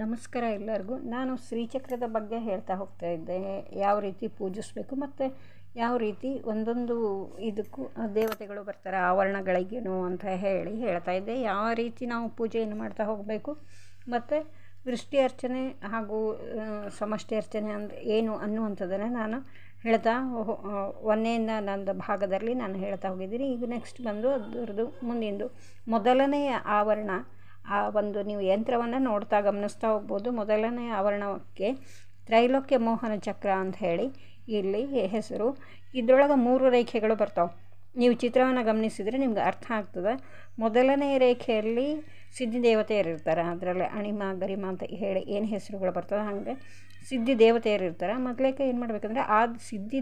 ನಮಸ್ಕಾರ ಎಲ್ಲರಿಗೂ ನಾನು ಶ್ರೀಚಕ್ರದ ಬಗ್ಗೆ ಹೇಳ್ತಾ ಹೋಗ್ತಾ ಇದ್ದೆ ಯಾವ ರೀತಿ ಪೂಜಿಸಬೇಕು ಮತ್ತು ಯಾವ ರೀತಿ ಒಂದೊಂದು ಇದಕ್ಕೂ ದೇವತೆಗಳು ಬರ್ತಾರೆ ಆವರಣಗಳಿಗೇನು ಅಂತ ಹೇಳಿ ಹೇಳ್ತಾ ಇದ್ದೆ ಯಾವ ರೀತಿ ನಾವು ಪೂಜೆಯನ್ನು ಮಾಡ್ತಾ ಹೋಗಬೇಕು ಮತ್ತು ವೃಷ್ಟಿ ಅರ್ಚನೆ ಹಾಗೂ ಸಮಷ್ಟಿ ಅರ್ಚನೆ ಅಂದರೆ ಏನು ಅನ್ನುವಂಥದ್ದನ್ನು ನಾನು ಹೇಳ್ತಾ ಒಂದನೆಯಿಂದ ನನ್ನ ಭಾಗದಲ್ಲಿ ನಾನು ಹೇಳ್ತಾ ಹೋಗಿದ್ದೀನಿ ಈಗ ನೆಕ್ಸ್ಟ್ ಬಂದು ಅದರದು ಮುಂದಿಂದು ಮೊದಲನೆಯ ಆವರಣ ಆ ಒಂದು ನೀವು ಯಂತ್ರವನ್ನು ನೋಡ್ತಾ ಗಮನಿಸ್ತಾ ಹೋಗ್ಬೋದು ಮೊದಲನೇ ಆವರಣಕ್ಕೆ ತ್ರೈಲೋಕ್ಯ ಮೋಹನ ಚಕ್ರ ಅಂತ ಹೇಳಿ ಇಲ್ಲಿ ಹೆಸರು ಇದರೊಳಗೆ ಮೂರು ರೇಖೆಗಳು ಬರ್ತಾವೆ ನೀವು ಚಿತ್ರವನ್ನು ಗಮನಿಸಿದರೆ ನಿಮ್ಗೆ ಅರ್ಥ ಆಗ್ತದೆ ಮೊದಲನೇ ರೇಖೆಯಲ್ಲಿ ಸಿದ್ಧಿ ಇರ್ತಾರೆ ಅದರಲ್ಲಿ ಅಣಿಮ ಗರಿಮ ಅಂತ ಹೇಳಿ ಏನು ಹೆಸರುಗಳು ಬರ್ತದೆ ಹಾಗೆ ಸಿದ್ಧಿ ದೇವತೆಯರು ಇರ್ತಾರೆ ಮೊದಲೇಕೆ ಏನು ಮಾಡಬೇಕಂದ್ರೆ ಆ ಸಿದ್ಧಿ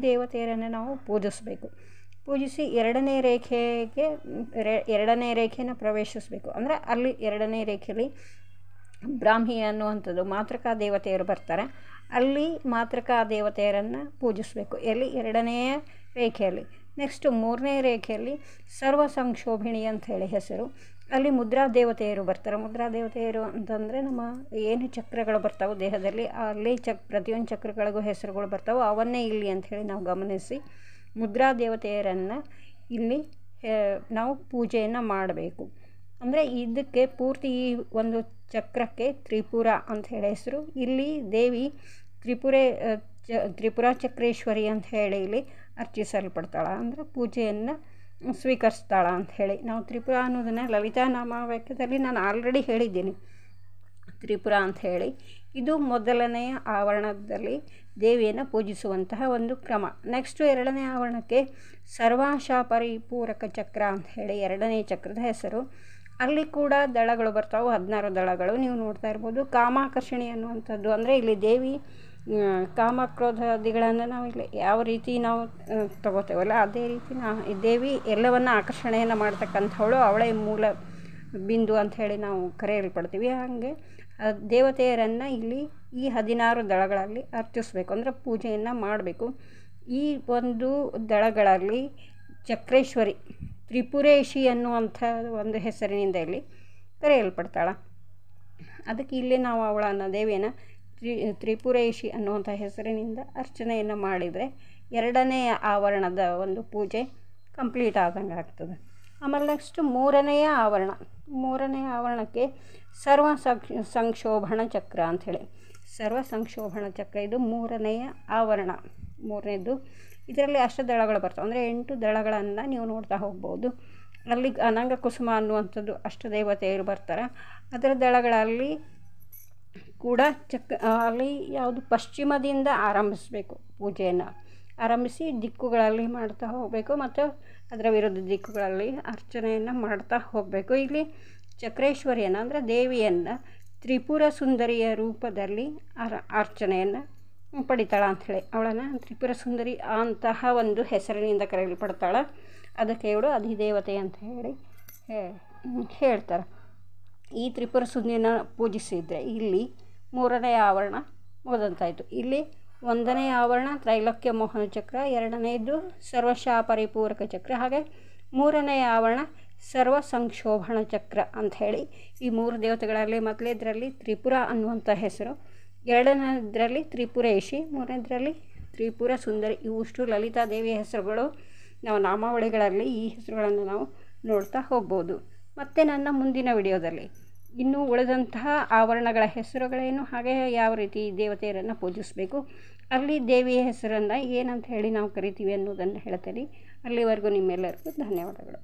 ನಾವು ಪೂಜಿಸಬೇಕು ಪೂಜಿಸಿ ಎರಡನೇ ರೇಖೆಗೆ ಎರಡನೇ ರೇಖೆನ ಪ್ರವೇಶಿಸಬೇಕು ಅಂದರೆ ಅಲ್ಲಿ ಎರಡನೇ ರೇಖೆಯಲ್ಲಿ ಬ್ರಾಹ್ಮಿ ಅನ್ನುವಂಥದ್ದು ಮಾತೃಕಾ ದೇವತೆಯರು ಬರ್ತಾರೆ ಅಲ್ಲಿ ಮಾತೃಕಾ ದೇವತೆಯರನ್ನು ಪೂಜಿಸಬೇಕು ಎಲ್ಲಿ ಎರಡನೆಯ ರೇಖೆಯಲ್ಲಿ ನೆಕ್ಸ್ಟು ಮೂರನೇ ರೇಖೆಯಲ್ಲಿ ಸರ್ವ ಸಂಕ್ಷೋಭಿಣಿ ಅಂತ ಹೇಳಿ ಹೆಸರು ಅಲ್ಲಿ ಮುದ್ರಾ ದೇವತೆಯರು ಬರ್ತಾರೆ ಮುದ್ರಾ ದೇವತೆಯರು ಅಂತಂದರೆ ನಮ್ಮ ಏನು ಚಕ್ರಗಳು ಬರ್ತಾವೆ ದೇಹದಲ್ಲಿ ಅಲ್ಲಿ ಚಕ್ ಪ್ರತಿಯೊಂದು ಚಕ್ರಗಳಿಗೂ ಹೆಸರುಗಳು ಬರ್ತಾವೆ ಅವನ್ನೇ ಇಲ್ಲಿ ಅಂಥೇಳಿ ನಾವು ಗಮನಿಸಿ ಮುದ್ರಾ ದೇವತೆಯರನ್ನು ಇಲ್ಲಿ ನಾವು ಪೂಜೆಯನ್ನು ಮಾಡಬೇಕು ಅಂದರೆ ಇದಕ್ಕೆ ಪೂರ್ತಿ ಈ ಒಂದು ಚಕ್ರಕ್ಕೆ ತ್ರಿಪುರ ಅಂತ ಹೇಳಿ ಹೆಸರು ಇಲ್ಲಿ ದೇವಿ ತ್ರಿಪುರೆ ಚ ತ್ರಿಪುರ ಚಕ್ರೇಶ್ವರಿ ಅಂತ ಹೇಳಿ ಇಲ್ಲಿ ಅರ್ಚಿಸಲ್ಪಡ್ತಾಳೆ ಅಂದರೆ ಪೂಜೆಯನ್ನು ಸ್ವೀಕರಿಸ್ತಾಳೆ ಅಂತ ಹೇಳಿ ನಾವು ತ್ರಿಪುರ ಅನ್ನೋದನ್ನು ಲಲಿತಾ ನಾಮವಾಕ್ಯದಲ್ಲಿ ನಾನು ಆಲ್ರೆಡಿ ಹೇಳಿದ್ದೀನಿ ತ್ರಿಪುರ ಅಂತ ಹೇಳಿ ಇದು ಮೊದಲನೆಯ ಆವರಣದಲ್ಲಿ ದೇವಿಯನ್ನು ಪೂಜಿಸುವಂತಹ ಒಂದು ಕ್ರಮ ನೆಕ್ಸ್ಟು ಎರಡನೇ ಆವರಣಕ್ಕೆ ಸರ್ವಾಶಾ ಪರಿಪೂರಕ ಚಕ್ರ ಅಂತ ಹೇಳಿ ಎರಡನೇ ಚಕ್ರದ ಹೆಸರು ಅಲ್ಲಿ ಕೂಡ ದಳಗಳು ಬರ್ತಾವೆ ಹದಿನಾರು ದಳಗಳು ನೀವು ನೋಡ್ತಾ ಇರ್ಬೋದು ಕಾಮಾಕರ್ಷಣೆ ಅನ್ನುವಂಥದ್ದು ಅಂದರೆ ಇಲ್ಲಿ ದೇವಿ ಕಾಮಕ್ರೋಧಾದಿಗಳನ್ನು ನಾವು ಇಲ್ಲಿ ಯಾವ ರೀತಿ ನಾವು ತಗೋತೇವಲ್ಲ ಅದೇ ರೀತಿ ನಾ ದೇವಿ ಎಲ್ಲವನ್ನು ಆಕರ್ಷಣೆಯನ್ನು ಮಾಡ್ತಕ್ಕಂಥವಳು ಅವಳೇ ಮೂಲ ಬಿಂದು ಅಂಥೇಳಿ ನಾವು ಕರೆಯಲ್ಪಡ್ತೀವಿ ಹಾಗೆ ದೇವತೆಯರನ್ನು ಇಲ್ಲಿ ಈ ಹದಿನಾರು ದಳಗಳಲ್ಲಿ ಅರ್ಚಿಸ್ಬೇಕು ಅಂದರೆ ಪೂಜೆಯನ್ನು ಮಾಡಬೇಕು ಈ ಒಂದು ದಳಗಳಲ್ಲಿ ಚಕ್ರೇಶ್ವರಿ ತ್ರಿಪುರೇಶಿ ಅನ್ನುವಂಥ ಒಂದು ಹೆಸರಿನಿಂದ ಇಲ್ಲಿ ಕರೆಯಲ್ಪಡ್ತಾಳೆ ಅದಕ್ಕೆ ಇಲ್ಲಿ ನಾವು ಅವಳನ್ನು ದೇವಿಯನ್ನು ತ್ರಿ ತ್ರಿಪುರೇಶಿ ಅನ್ನುವಂಥ ಹೆಸರಿನಿಂದ ಅರ್ಚನೆಯನ್ನು ಮಾಡಿದರೆ ಎರಡನೆಯ ಆವರಣದ ಒಂದು ಪೂಜೆ ಕಂಪ್ಲೀಟ್ ಆದಂಗೆ ಆಗ್ತದೆ ಆಮೇಲೆ ನೆಕ್ಸ್ಟ್ ಮೂರನೆಯ ಆವರಣ ಮೂರನೆಯ ಆವರಣಕ್ಕೆ ಸರ್ವ ಸಂಕ್ಷೋಭಣ ಚಕ್ರ ಅಂಥೇಳಿ ಸರ್ವ ಸಂಕ್ಷೋಭಣ ಚಕ್ರ ಇದು ಮೂರನೆಯ ಆವರಣ ಮೂರನೇದು ಇದರಲ್ಲಿ ಅಷ್ಟು ದಳಗಳು ಬರ್ತವೆ ಅಂದರೆ ಎಂಟು ದಳಗಳನ್ನು ನೀವು ನೋಡ್ತಾ ಹೋಗ್ಬೋದು ಅಲ್ಲಿ ಅನಂಗ ಕುಸುಮ ಅನ್ನುವಂಥದ್ದು ಅಷ್ಟ ದೇವತೆಯರು ಬರ್ತಾರೆ ಅದರ ದಳಗಳಲ್ಲಿ ಕೂಡ ಚಕ್ರ ಅಲ್ಲಿ ಯಾವುದು ಪಶ್ಚಿಮದಿಂದ ಆರಂಭಿಸಬೇಕು ಪೂಜೆಯನ್ನು ಆರಂಭಿಸಿ ದಿಕ್ಕುಗಳಲ್ಲಿ ಮಾಡ್ತಾ ಹೋಗಬೇಕು ಮತ್ತು ಅದರ ವಿರುದ್ಧ ದಿಕ್ಕುಗಳಲ್ಲಿ ಅರ್ಚನೆಯನ್ನು ಮಾಡ್ತಾ ಹೋಗಬೇಕು ಇಲ್ಲಿ ಚಕ್ರೇಶ್ವರಿಯನ್ನು ಅಂದರೆ ದೇವಿಯನ್ನು ತ್ರಿಪುರ ಸುಂದರಿಯ ರೂಪದಲ್ಲಿ ಅರ ಅರ್ಚನೆಯನ್ನು ಪಡಿತಾಳೆ ಅಂಥೇಳಿ ಅವಳನ್ನು ತ್ರಿಪುರ ಸುಂದರಿ ಅಂತಹ ಒಂದು ಹೆಸರಿನಿಂದ ಕರೆಯಲ್ಪಡ್ತಾಳೆ ಅದಕ್ಕೆ ಇವಳು ಅಧಿದೇವತೆ ಅಂತ ಹೇಳಿ ಹೇಳ್ತಾರೆ ಈ ತ್ರಿಪುರ ಸುಂದರಿನ ಪೂಜಿಸಿದರೆ ಇಲ್ಲಿ ಮೂರನೇ ಆವರಣ ಓದಂತಾಯಿತು ಇಲ್ಲಿ ಒಂದನೇ ಆವರಣ ತ್ರೈಲೋಕ್ಯ ಮೋಹನ ಚಕ್ರ ಎರಡನೆಯದು ಸರ್ವಶಾ ಪರಿಪೂರಕ ಚಕ್ರ ಹಾಗೆ ಮೂರನೆಯ ಆವರಣ ಸರ್ವ ಸಂಕ್ಷೋಭಣ ಚಕ್ರ ಅಂತ ಹೇಳಿ ಈ ಮೂರು ದೇವತೆಗಳಲ್ಲಿ ಮೊದಲೇದರಲ್ಲಿ ತ್ರಿಪುರ ಅನ್ನುವಂಥ ಹೆಸರು ಎರಡನೇದರಲ್ಲಿ ತ್ರಿಪುರೇಶಿ ಮೂರನೇದರಲ್ಲಿ ತ್ರಿಪುರ ಸುಂದರಿ ಇವುಷ್ಟು ಲಲಿತಾ ದೇವಿ ಹೆಸರುಗಳು ನಾವು ನಾಮಾವಳಿಗಳಲ್ಲಿ ಈ ಹೆಸರುಗಳನ್ನು ನಾವು ನೋಡ್ತಾ ಹೋಗ್ಬೋದು ಮತ್ತು ನನ್ನ ಮುಂದಿನ ವಿಡಿಯೋದಲ್ಲಿ ಇನ್ನು ಉಳಿದಂತಹ ಆವರಣಗಳ ಹೆಸರುಗಳೇನು ಹಾಗೆ ಯಾವ ರೀತಿ ದೇವತೆಯರನ್ನು ಪೂಜಿಸಬೇಕು ಅಲ್ಲಿ ದೇವಿಯ ಹೆಸರನ್ನು ಏನಂತ ಹೇಳಿ ನಾವು ಕರಿತೀವಿ ಅನ್ನೋದನ್ನು ಹೇಳ್ತೀನಿ ಅಲ್ಲಿವರೆಗೂ ನಿಮ್ಮೆಲ್ಲರಿಗೂ ಧನ್ಯವಾದಗಳು